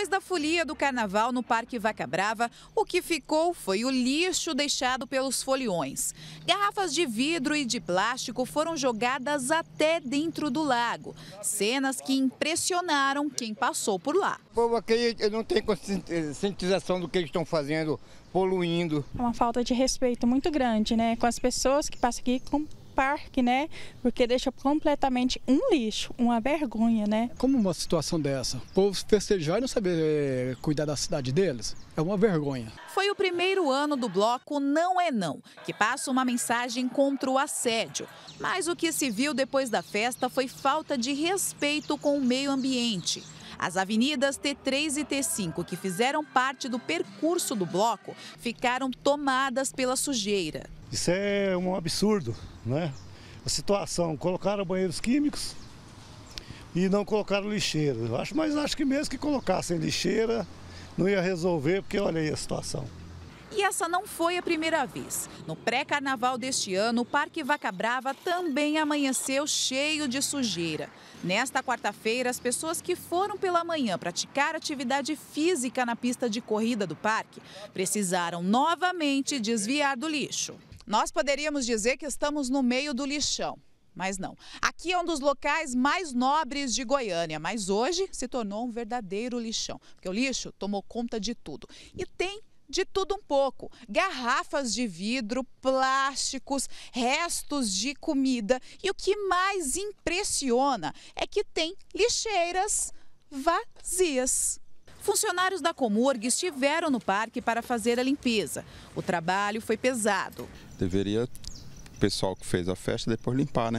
Depois da folia do carnaval no Parque Vaca Brava, o que ficou foi o lixo deixado pelos foliões. Garrafas de vidro e de plástico foram jogadas até dentro do lago. Cenas que impressionaram quem passou por lá. O povo aqui não tem conscientização do que eles estão fazendo, poluindo. É uma falta de respeito muito grande, né? Com as pessoas que passam aqui, com parque, né? Porque deixa completamente um lixo, uma vergonha, né? Como uma situação dessa? O povo festejar e não saber eh, cuidar da cidade deles? É uma vergonha. Foi o primeiro ano do bloco Não é Não, que passa uma mensagem contra o assédio. Mas o que se viu depois da festa foi falta de respeito com o meio ambiente. As avenidas T3 e T5, que fizeram parte do percurso do bloco, ficaram tomadas pela sujeira. Isso é um absurdo, né? A situação, colocaram banheiros químicos e não colocaram lixeira. Eu acho, mas acho que mesmo que colocassem lixeira, não ia resolver, porque olha aí a situação. E essa não foi a primeira vez. No pré-carnaval deste ano, o Parque Vaca Brava também amanheceu cheio de sujeira. Nesta quarta-feira, as pessoas que foram pela manhã praticar atividade física na pista de corrida do parque precisaram novamente desviar do lixo. Nós poderíamos dizer que estamos no meio do lixão. Mas não. Aqui é um dos locais mais nobres de Goiânia, mas hoje se tornou um verdadeiro lixão, porque o lixo tomou conta de tudo. E tem de tudo um pouco: garrafas de vidro, plásticos, restos de comida. E o que mais impressiona é que tem lixeiras vazias. Funcionários da Comurg estiveram no parque para fazer a limpeza. O trabalho foi pesado. Deveria o pessoal que fez a festa depois limpar, né?